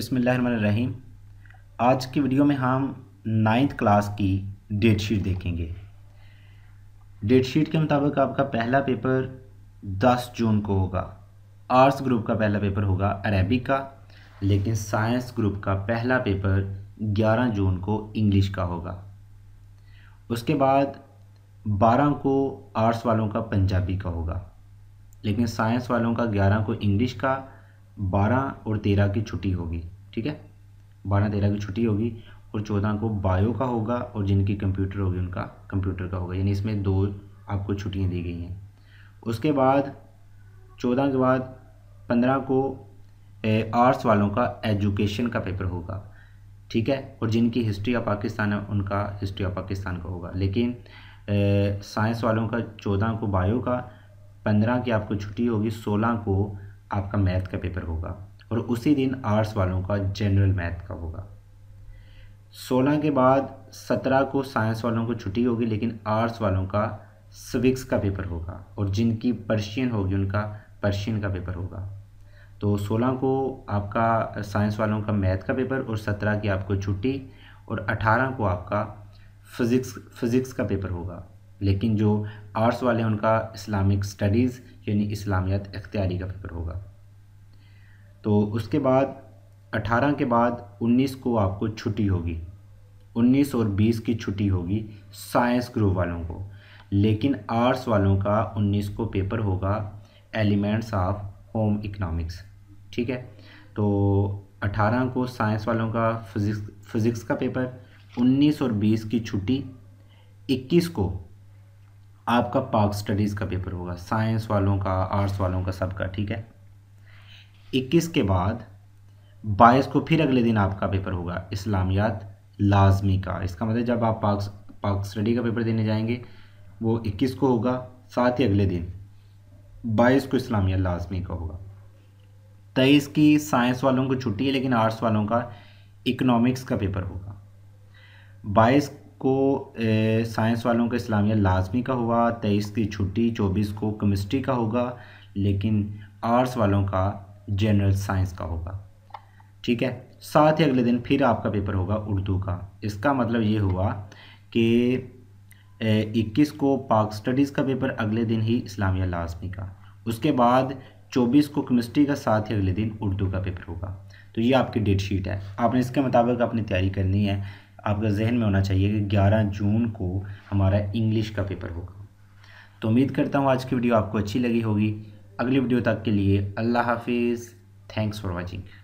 बिसमीम आज की वीडियो में हम नाइन्थ क्लास की डेट शीट देखेंगे डेट शीट के मुताबिक आपका पहला पेपर 10 जून को होगा आर्ट्स ग्रुप का पहला पेपर होगा अरेबिक का लेकिन साइंस ग्रुप का पहला पेपर 11 जून को इंग्लिश का होगा उसके बाद 12 को आर्ट्स वालों का पंजाबी का होगा लेकिन साइंस वालों का 11 को इंग्लिश का बारह और तेरह की छुट्टी होगी ठीक है बारह तेरह की छुट्टी होगी और चौदह को बायो का होगा और जिनकी कंप्यूटर होगी उनका कंप्यूटर का होगा यानी इसमें दो आपको छुट्टियाँ दी गई हैं उसके बाद चौदह के बाद पंद्रह को आर्ट्स वालों का एजुकेशन का पेपर होगा ठीक है और जिनकी हिस्ट्री ऑफ पाकिस्तान है उनका हिस्ट्री ऑफ पाकिस्तान का होगा लेकिन साइंस वालों का चौदह को बायो का पंद्रह की आपको छुट्टी होगी सोलह को आपका मैथ का पेपर होगा और उसी दिन आर्ट्स वालों का जनरल मैथ का होगा सोलह के बाद सत्रह को साइंस वालों को छुट्टी होगी लेकिन आर्ट्स वालों का सिविक्स का पेपर होगा और जिनकी पर्शियन होगी उनका पर्शियन का पेपर होगा तो सोलह को आपका साइंस वालों का मैथ का पेपर और सत्रह की आपको छुट्टी और अठारह को आपका फिज़िक्स फिज़िक्स का पेपर होगा लेकिन जो आर्ट्स वाले उनका इस्लामिक स्टडीज़ यानी इस्लामियत इख्तियारी का पेपर होगा तो उसके बाद 18 के बाद 19 को आपको छुट्टी होगी 19 और 20 की छुट्टी होगी साइंस ग्रुप वालों को लेकिन आर्ट्स वालों का 19 को पेपर होगा एलिमेंट्स ऑफ होम इकनॉमिक्स ठीक है तो 18 को साइंस वालों का फिज़िक्स फिज़िक्स का पेपर 19 और 20 की छुट्टी 21 को आपका पार्क स्टडीज़ का पेपर होगा साइंस वालों का आर्ट्स वालों का सबका ठीक है इक्कीस के बाद बाईस को फिर अगले दिन आपका पेपर होगा इस्लामियात लाजमी का इसका मतलब जब आप पार्क पार्क स्टडी का पेपर देने जाएंगे वो इक्कीस को होगा साथ ही अगले दिन बाईस को इस्लामियात लाजमी का होगा तेईस की साइंस वालों को छुट्टी है लेकिन आर्ट्स वालों का इकनॉमिक्स का पेपर होगा बाईस को साइंस वालों का इस्लामिया लाजमी का हुआ तेईस की छुट्टी चौबीस को केमिस्ट्री का होगा लेकिन आर्ट्स वालों का जनरल साइंस का होगा ठीक है साथ ही अगले दिन फिर आपका पेपर होगा उर्दू का इसका मतलब ये हुआ कि इक्कीस को पाक स्टडीज़ का पेपर अगले दिन ही इस्लामिया लाजमी का उसके बाद चौबीस को केमिस्ट्री का साथ ही अगले दिन उर्दू का पेपर होगा तो ये आपकी डेट शीट है आपने इसके मुताबिक अपनी तैयारी करनी है आपका जहन में होना चाहिए कि 11 जून को हमारा इंग्लिश का पेपर होगा तो उम्मीद करता हूँ आज की वीडियो आपको अच्छी लगी होगी अगली वीडियो तक के लिए अल्लाह हाफिज़ थैंक्स फॉर वॉचिंग